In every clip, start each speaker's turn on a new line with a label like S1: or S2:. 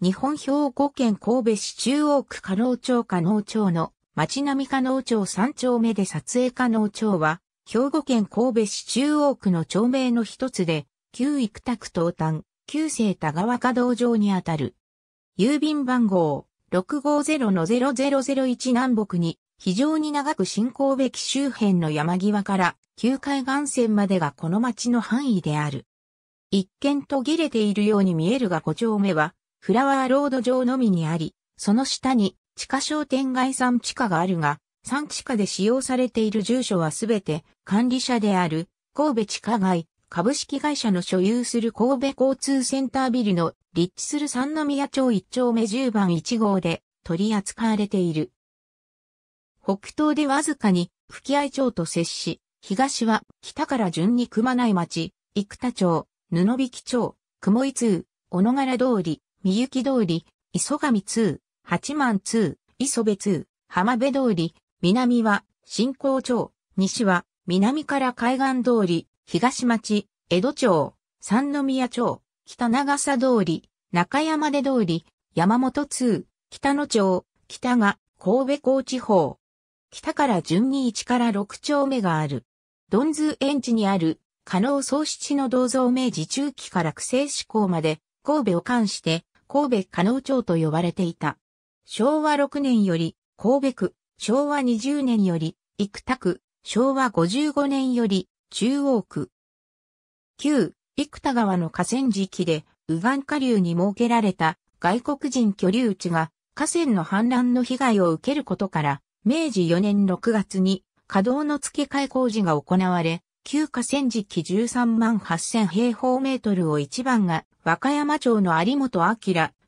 S1: 日本兵庫県神戸市中央区加納町加納町の町並加納町三丁目で撮影加納町は、兵庫県神戸市中央区の町名の一つで、旧育宅東端、旧西田川加道上にあたる。郵便番号650-0001南北に、非常に長く新神戸駅周辺の山際から旧海岸線までがこの町の範囲である。一見途切れているように見えるが五丁目は、フラワーロード上のみにあり、その下に地下商店街3地下があるが、3地下で使用されている住所はすべて管理者である神戸地下街株式会社の所有する神戸交通センタービルの立地する三宮町1丁目10番1号で取り扱われている。北東でわずかに吹合町と接し、東は北から順に熊内町、生田町、布引町、雲井通、小野柄通り、みゆき通り、磯上通、八幡通、磯部通、浜辺通り、南は、新港町、西は、南から海岸通り、東町、江戸町、三宮町、北長佐通り、中山出通り、山本通、北野町、北が、神戸港地方。北から順に1から6丁目がある。ドンズ園地にある、加納宗七の銅像明治中期から苦政志向まで、神戸を冠して、神戸加納町と呼ばれていた。昭和6年より神戸区、昭和20年より生田区、昭和55年より中央区。旧生田川の河川敷で右岸下流に設けられた外国人居留地が河川の氾濫の被害を受けることから明治4年6月に稼働の付け替え工事が行われ、旧河川敷13万8000平方メートルを一番が和歌山町の有本明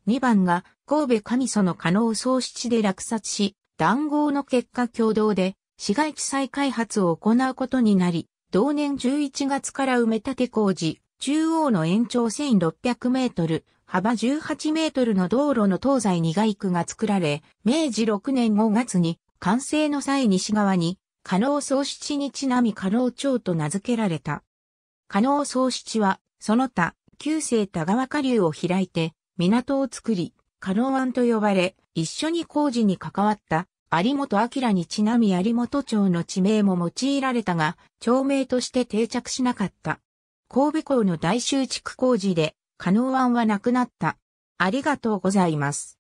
S1: 2番が神戸上の加納総七で落札し、談合の結果共同で市街地再開発を行うことになり、同年11月から埋め立て工事、中央の延長1600メートル、幅18メートルの道路の東西に街区が作られ、明治6年5月に完成の際西側に、加納総七にちなみ加納町と名付けられた。加納総七は、その他、旧世田川下流を開いて、港を作り、カロ湾と呼ばれ、一緒に工事に関わった有本明にちなみ有本町の地名も用いられたが、町名として定着しなかった。神戸港の大修築工事で、ノワ湾はなくなった。ありがとうございます。